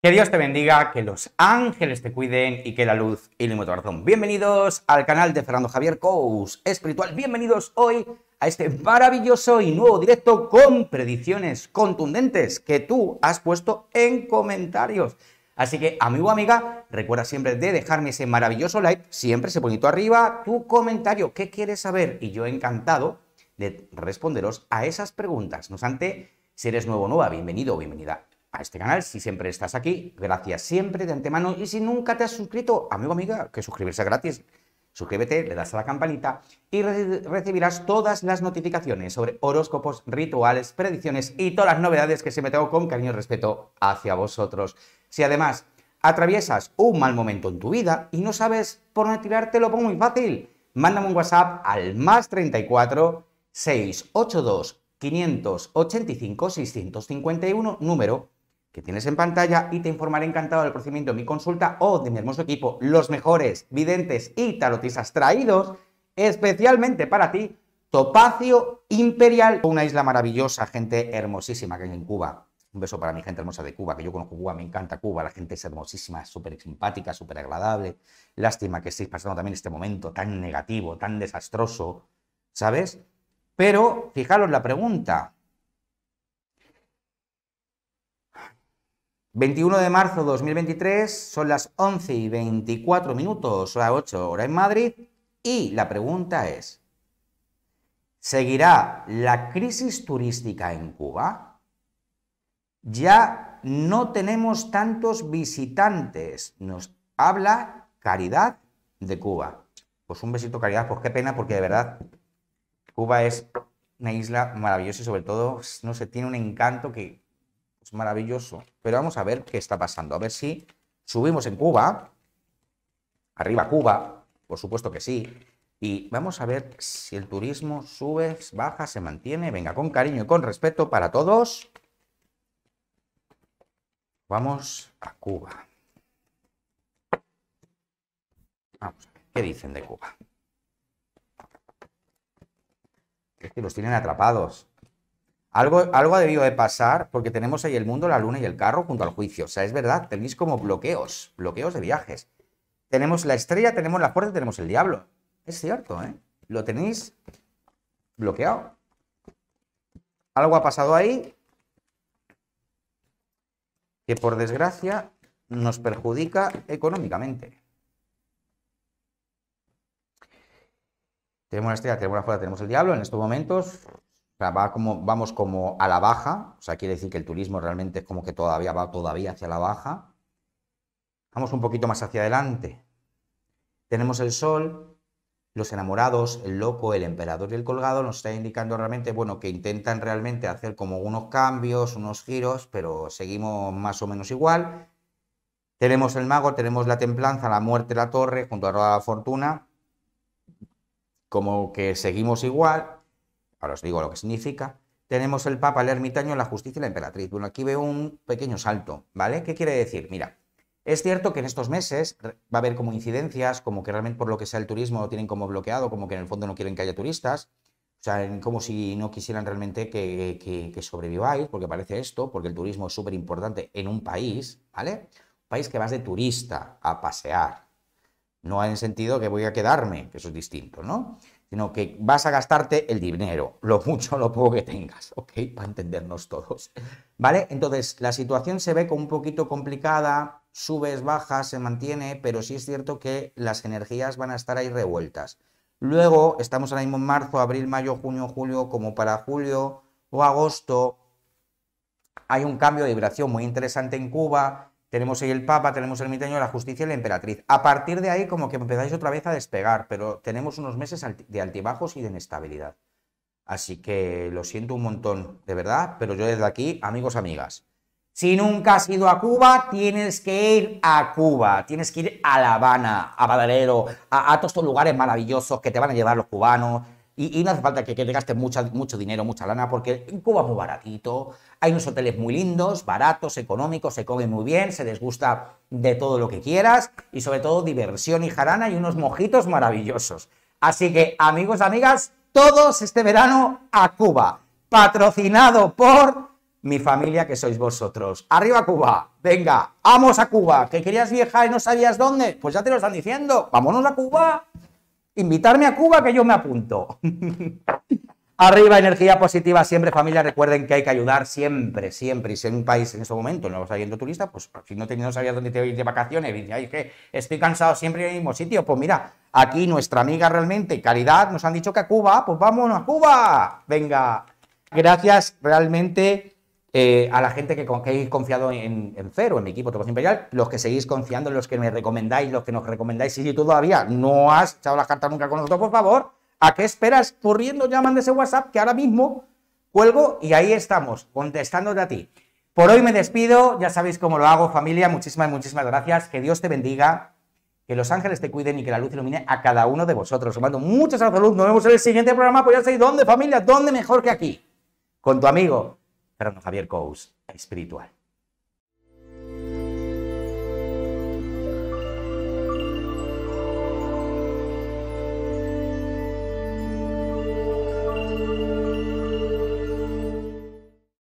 Que Dios te bendiga, que los ángeles te cuiden y que la luz ilumine tu corazón. Bienvenidos al canal de Fernando Javier Cous Espiritual. Bienvenidos hoy a este maravilloso y nuevo directo con predicciones contundentes que tú has puesto en comentarios. Así que, amigo o amiga, recuerda siempre de dejarme ese maravilloso like, siempre ese bonito arriba, tu comentario, qué quieres saber. Y yo encantado de responderos a esas preguntas. No obstante, si eres nuevo o nueva, bienvenido o bienvenida a este canal si siempre estás aquí. Gracias siempre de antemano. Y si nunca te has suscrito, amigo, amiga, que suscribirse es gratis. Suscríbete, le das a la campanita y recibirás todas las notificaciones sobre horóscopos, rituales, predicciones y todas las novedades que siempre tengo con cariño y respeto hacia vosotros. Si además atraviesas un mal momento en tu vida y no sabes por dónde tirarte, lo pongo muy fácil. Mándame un WhatsApp al más 34 682 585 651, número que tienes en pantalla y te informaré encantado del procedimiento de mi consulta o de mi hermoso equipo, los mejores videntes y tarotistas traídos especialmente para ti, Topacio Imperial, una isla maravillosa, gente hermosísima que hay en Cuba. Un beso para mi gente hermosa de Cuba, que yo conozco Cuba, me encanta Cuba, la gente es hermosísima, súper simpática, súper agradable. Lástima que estéis pasando también este momento tan negativo, tan desastroso, ¿sabes? Pero fijaros la pregunta, 21 de marzo de 2023, son las 11 y 24 minutos, hora 8, hora en Madrid, y la pregunta es, ¿seguirá la crisis turística en Cuba? Ya no tenemos tantos visitantes, nos habla Caridad de Cuba. Pues un besito, Caridad, pues qué pena, porque de verdad Cuba es una isla maravillosa y sobre todo, no sé, tiene un encanto que maravilloso. Pero vamos a ver qué está pasando. A ver si subimos en Cuba. Arriba Cuba. Por supuesto que sí. Y vamos a ver si el turismo sube, baja, se mantiene. Venga, con cariño y con respeto para todos. Vamos a Cuba. Vamos a ver, ¿qué dicen de Cuba? Es que los tienen atrapados. Algo, ha debido de pasar porque tenemos ahí el mundo, la luna y el carro junto al juicio. O sea, es verdad, tenéis como bloqueos, bloqueos de viajes. Tenemos la estrella, tenemos la fuerza, tenemos el diablo. Es cierto, ¿eh? Lo tenéis bloqueado. Algo ha pasado ahí que por desgracia nos perjudica económicamente. Tenemos la estrella, tenemos la fuerza, tenemos el diablo en estos momentos como, vamos como a la baja, o sea, quiere decir que el turismo realmente es como que todavía va todavía hacia la baja. Vamos un poquito más hacia adelante. Tenemos el sol, los enamorados, el loco, el emperador y el colgado nos está indicando realmente, bueno, que intentan realmente hacer como unos cambios, unos giros, pero seguimos más o menos igual. Tenemos el mago, tenemos la templanza, la muerte, la torre, junto a la fortuna, como que seguimos igual, ahora os digo lo que significa, tenemos el Papa, el ermitaño, la justicia y la emperatriz. Bueno, aquí veo un pequeño salto, ¿vale? ¿Qué quiere decir? Mira, es cierto que en estos meses va a haber como incidencias, como que realmente por lo que sea el turismo lo tienen como bloqueado, como que en el fondo no quieren que haya turistas, o sea, como si no quisieran realmente que, sobreviváis, porque parece esto, porque el turismo es súper importante en un país, ¿vale? Un país que vas de turista a pasear, no en sentido que voy a quedarme, que eso es distinto, ¿no? sino que vas a gastarte el dinero, lo mucho o lo poco que tengas, ¿ok? Para entendernos todos, ¿vale? Entonces, la situación se ve como un poquito complicada, subes, bajas, se mantiene, pero sí es cierto que las energías van a estar ahí revueltas. Luego, estamos ahora mismo en marzo, abril, mayo, junio, julio, como para julio o agosto, hay un cambio de vibración muy interesante en Cuba, tenemos ahí el Papa, tenemos el Miteño de la justicia y la emperatriz. A partir de ahí como que empezáis otra vez a despegar, pero tenemos unos meses de altibajos y de inestabilidad. Así que lo siento un montón, de verdad, pero yo desde aquí, amigos, amigas, si nunca has ido a Cuba, tienes que ir a Cuba, tienes que ir a La Habana, a Badalero, a, a todos estos lugares maravillosos que te van a llevar los cubanos, y, no hace falta que, te gastes mucho dinero, mucha lana, porque Cuba es muy baratito, hay unos hoteles muy lindos, baratos, económicos, se come muy bien, se les gusta de todo lo que quieras, y sobre todo diversión y jarana y unos mojitos maravillosos. Así que, amigos, amigas, todos este verano a Cuba, patrocinado por mi familia que sois vosotros. ¡Arriba Cuba! ¡Venga! ¡Vamos a Cuba! ¿Que querías viajar y no sabías dónde? Pues ya te lo están diciendo. ¡Vámonos a Cuba! invitarme a Cuba que yo me apunto. Arriba, energía positiva siempre, familia. Recuerden que hay que ayudar siempre, siempre. Y si en un país en ese momento no vas yendo turista, pues si no, no sabías dónde te ir de vacaciones, y que estoy cansado siempre en el mismo sitio, pues mira, aquí nuestra amiga realmente, Caridad, nos han dicho que a Cuba, ah, pues vámonos a Cuba. Venga, gracias realmente eh, a la gente que, que confiado en, Cero, en mi equipo de Imperial, los que seguís confiando, los que me recomendáis, los que nos recomendáis, si tú todavía no has echado la carta nunca con nosotros, por favor, ¿a qué esperas? Corriendo, llaman de ese WhatsApp que ahora mismo cuelgo y ahí estamos, contestándote a ti. Por hoy me despido, ya sabéis cómo lo hago, familia, muchísimas, muchísimas gracias, que Dios te bendiga, que los ángeles te cuiden y que la luz ilumine a cada uno de vosotros. Os mando muchas saludos nos vemos en el siguiente programa, pues ya sabéis dónde, familia, dónde mejor que aquí, con tu amigo no Javier Cous, espiritual.